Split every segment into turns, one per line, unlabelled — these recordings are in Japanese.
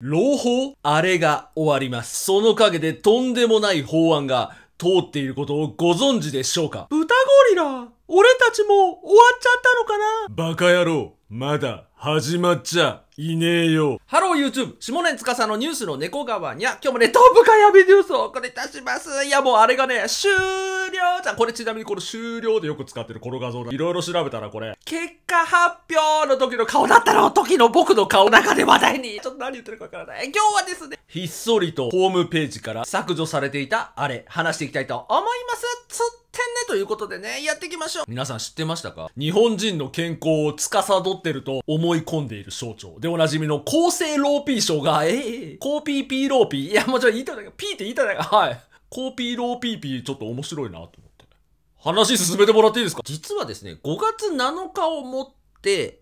朗報あれが終わります。その陰でとんでもない法案が通っていることをご存知でしょうか豚ゴリラ俺たちも終わっちゃったのかなバカ野郎まだ始まっちゃいねえよ。ハロー YouTube! 下根司のニュースの猫川にゃ、今日もね、トップかやビニュースをお送りいたします。いやもうあれがね、シュー了じゃん。これちなみにこの終了でよく使ってるこの画像いろいろ調べたらこれ、結果発表の時の顔だったの時の僕の顔中で話題に。ちょっと何言ってるかわからない。今日はですね、ひっそりとホームページから削除されていたあれ、話していきたいと思います。つってんねということでね、やっていきましょう。皆さん知ってましたか日本人の健康を司ってると思い込んでいる象徴。でおなじみの厚生ローピー賞が、ええー、コーピーピーローピー。いや、もちろん言いたいだけ、ピーって言いたいだけ、はい。コーピーローピーピーちょっと面白いなと思って。話進めてもらっていいですか実はですね、5月7日をもっ、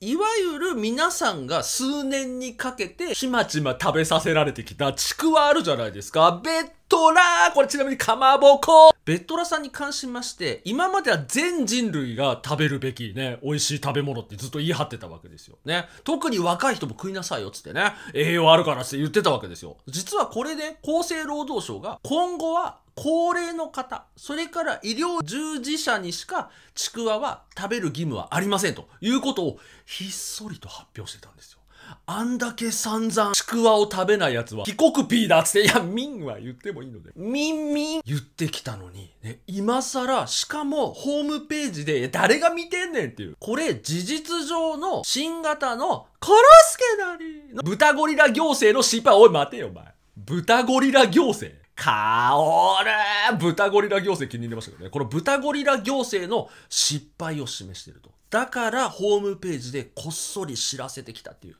いわゆる皆さんが数年にかけて、ちまちま食べさせられてきたちくわあるじゃないですか。ベッドラーこれちなみにかまぼこベッドラさんに関しまして、今までは全人類が食べるべきね、美味しい食べ物ってずっと言い張ってたわけですよね。特に若い人も食いなさいよっつってね、栄養あるからって言ってたわけですよ。実はこれで、厚生労働省が今後は高齢の方、それから医療従事者にしかちくわは食べる義務はありませんということをひっそりと発表してたんですよ。あんだけ散々ちくわを食べない奴は、帰国ピーだっつって、いや、民は言ってもいいので、ミンミン言ってきたのに、ね、今更、しかもホームページで、誰が見てんねんっていう、これ事実上の新型のコロスケなりの豚ゴリラ行政の失敗、おい待てよお前。豚ゴリラ行政かおる豚ゴリラ行政気に入りましたけどね。この豚ゴリラ行政の失敗を示していると。だからホームページでこっそり知らせてきたっていう。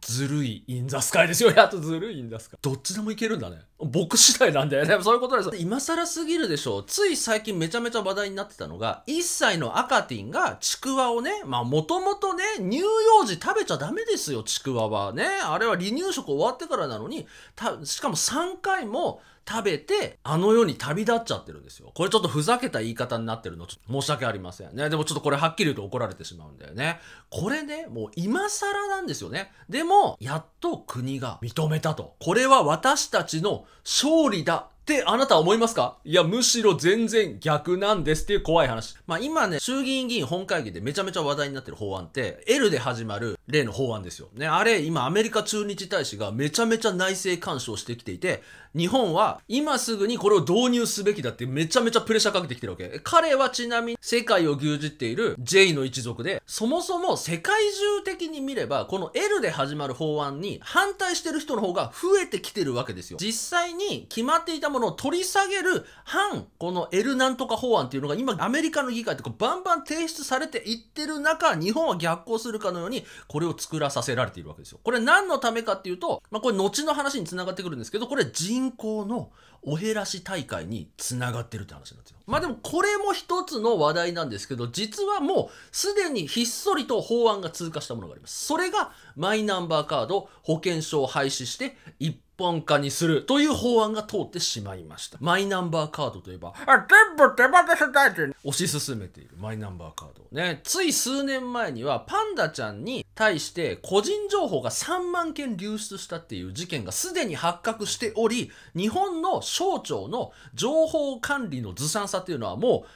ずるいインザスカイですよ。やっとずるいインザスカイ。どっちでもいけるんだね。僕次第なんだよね。そういうことです。今更すぎるでしょう。つい最近めちゃめちゃ話題になってたのが、1歳の赤ティンがちくわをね、まあもともとね、乳幼児食べちゃダメですよ、ちくわはね。あれは離乳食終わってからなのに、た、しかも3回も食べて、あの世に旅立っちゃってるんですよ。これちょっとふざけた言い方になってるの、ちょっと申し訳ありませんね。でもちょっとこれはっきり言うと怒られられてしまうんだよね。これね、もう今更なんですよね。でも、やっと国が認めたと。これは私たちの勝利だってあなたは思いますかいや、むしろ全然逆なんですっていう怖い話。まあ今ね、衆議院議員本会議でめちゃめちゃ話題になってる法案って、L で始まる例の法案ですよ。ね、あれ、今アメリカ駐日大使がめちゃめちゃ内政干渉してきていて、日本は今すぐにこれを導入すべきだってめちゃめちゃプレッシャーかけてきてるわけ。彼はちなみに世界を牛耳っている J の一族で、そもそも世界中的に見れば、この L で始まる法案に反対してる人の方が増えてきてるわけですよ。実際に決まっていたものを取り下げる反この L なんとか法案っていうのが今アメリカの議会ってバンバン提出されていってる中、日本は逆行するかのようにこれを作らさせられているわけですよ。これ何のためかっていうと、まあこれ後の話に繋がってくるんですけど、これ人口のお減らし大会に繋がってるって話なんですよ。まあでもこれも一つの話題なんですけど、実はもうすでにひっそりと法案が通過したものがあります。それがマイナンバーカード保険証を廃止して一本化にするという法案が通ってしまいました。マイナンバーカードといえば、あ、全部手放せ大臣推し進めているマイナンバーカードをね。つい数年前にはパンダちゃんに対して個人情報が3万件流出したっていう事件がすでに発覚しており、日本の省庁の情報管理のずさんさっていうのはもう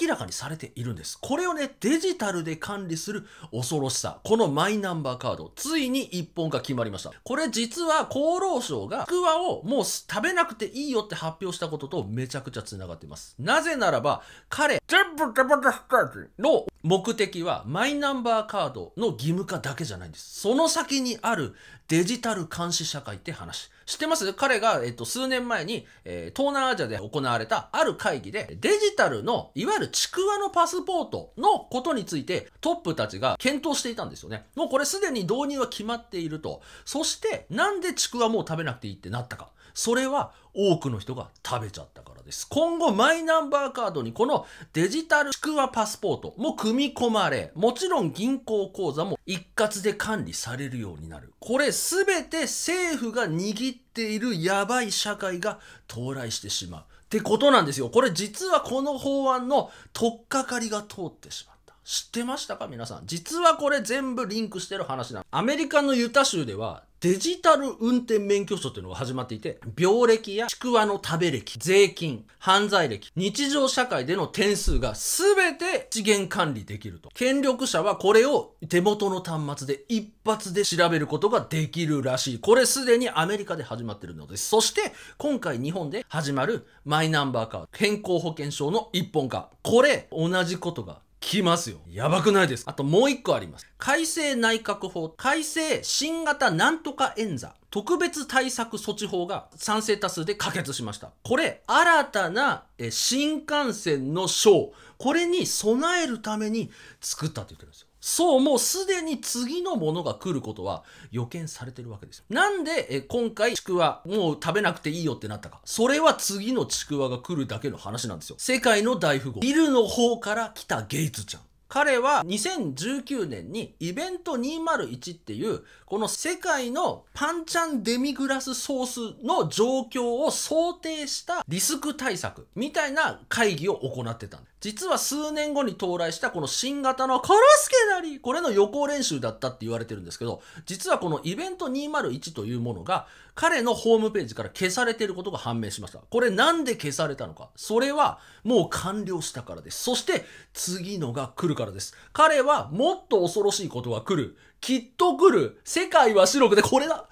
明らかにされているんです。これをね、デジタルで管理する恐ろしさ。このマイナンバーカード、ついに一本化決まりました。これ実は厚労省が、ちくをもう食べなくていいよって発表したこととめちゃくちゃ繋がっています。なぜならば、彼、全部手放したちの目的はマイナンバーカードの義務化だけじゃないんです。その先にあるデジタル監視社会って話。知ってます彼が、えっと、数年前に、えー、東南アジアで行われたある会議で、デジタルの、いわゆるちくわのパスポートのことについて、トップたちが検討していたんですよね。もうこれすでに導入は決まっていると。そして、なんでちくわもう食べなくていいってなったか。それは多くの人が食べちゃったからです。今後マイナンバーカードにこのデジタルちくわパスポートも組み込まれ、もちろん銀行口座も一括で管理されるようになる。これ全て政府が握っているやばい社会が到来してしまう。ってことなんですよ。これ実はこの法案の取っかかりが通ってしまう。知ってましたか皆さん。実はこれ全部リンクしてる話なの。アメリカのユタ州ではデジタル運転免許証ていうのが始まっていて、病歴やちくわの食べ歴、税金、犯罪歴、日常社会での点数が全て資源管理できると。権力者はこれを手元の端末で一発で調べることができるらしい。これすでにアメリカで始まってるのです。そして、今回日本で始まるマイナンバーカード、健康保険証の一本化。これ、同じことが来ますよ。やばくないですかあともう一個あります。改正内閣法、改正新型なんとか演座。特別対策措置法が賛成多数で可決しました。これ、新たな新幹線の章、これに備えるために作ったって言ってるんですよ。そう、もうすでに次のものが来ることは予見されてるわけですよ。なんで、え今回、ちくわ、もう食べなくていいよってなったか。それは次のちくわが来るだけの話なんですよ。世界の大富豪。ビルの方から来たゲイツちゃん。彼は2019年にイベント201っていうこの世界のパンチャンデミグラスソースの状況を想定したリスク対策みたいな会議を行ってたんです。実は数年後に到来したこの新型のコロスケなりこれの予行練習だったって言われてるんですけど実はこのイベント201というものが彼のホームページから消されていることが判明しましたこれなんで消されたのかそれはもう完了したからですそして次のが来るからです彼はもっと恐ろしいことが来るきっと来る。世界は白くて、これだ。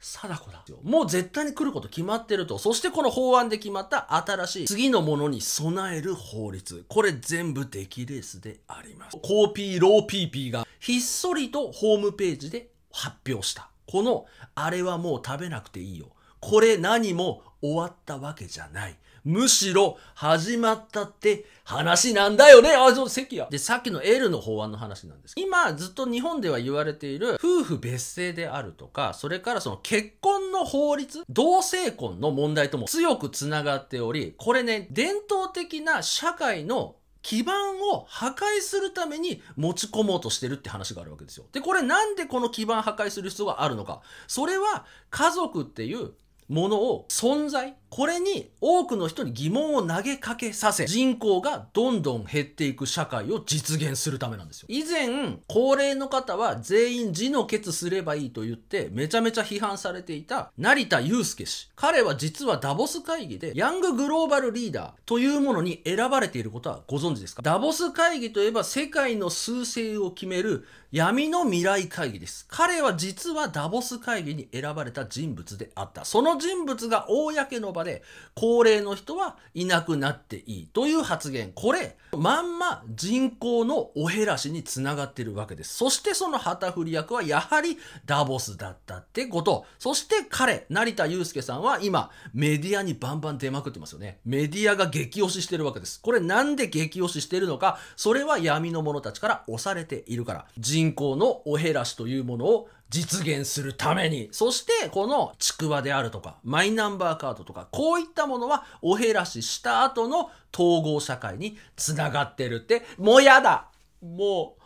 貞子だ。もう絶対に来ること決まってると。そしてこの法案で決まった新しい次のものに備える法律。これ全部デキレースであります。コーピーローピーピーがひっそりとホームページで発表した。この、あれはもう食べなくていいよ。これ何も終わったわけじゃない。むしろ始まったって話なんだよね。あ、そう、席や。で、さっきの L の法案の話なんです。今、ずっと日本では言われている、夫婦別姓であるとか、それからその結婚の法律、同性婚の問題とも強く繋がっており、これね、伝統的な社会の基盤を破壊するために持ち込もうとしてるって話があるわけですよ。で、これなんでこの基盤破壊する必要があるのか。それは家族っていうものを存在、これに多くの人に疑問を投げかけさせ、人口がどんどん減っていく社会を実現するためなんですよ。以前、高齢の方は全員字の決すればいいと言って、めちゃめちゃ批判されていた成田祐介氏。彼は実はダボス会議で、ヤンググローバルリーダーというものに選ばれていることはご存知ですかダボス会議といえば世界の趨勢を決める闇の未来会議です。彼は実はダボス会議に選ばれた人物であった。その人物が公の場で、高齢の人はいなくなっていいという発言。これ、まんま人口のお減らしにつながってるわけです。そしてその旗振り役はやはりダボスだったってこと。そして彼、成田祐介さんは今、メディアにバンバン出まくってますよね。メディアが激推ししてるわけです。これなんで激推ししてるのか、それは闇の者たちから押されているから。人口のお減らしというものを実現するために、そしてこのちくわであるとか、マイナンバーカードとか、こういったものはお減らしした後の統合社会につながってるって、もうやだもう、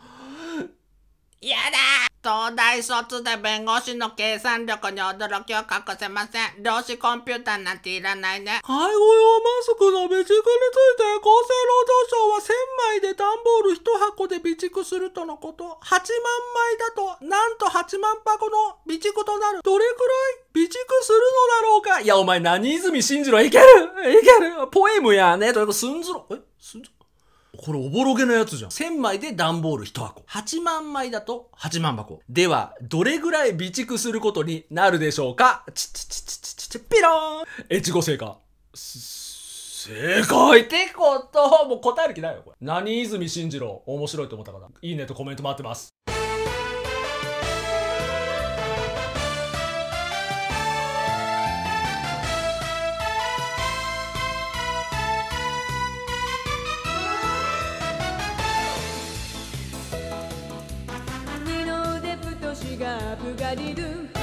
やだ東大卒で弁護士の計算力に驚きを隠せません。量子コンピューターなんていらないね。介護用マスクの備蓄について厚生労働省は1000枚で段ボール1箱で備蓄するとのこと。8万枚だと、なんと8万箱の備蓄となる。どれくらい備蓄するのだろうかいや、お前何泉信次郎いけるいけるポエムやね。とにかすんずろ。えすんずろこれおぼろげなやつじゃん。1000枚で段ボール1箱。8万枚だと8万箱。では、どれぐらい備蓄することになるでしょうかちちちちちちッピローン越後製菓。正解ってこともう答える気ないよ、これ。何泉進次郎、面白いと思った方。いいねとコメント待ってます。do?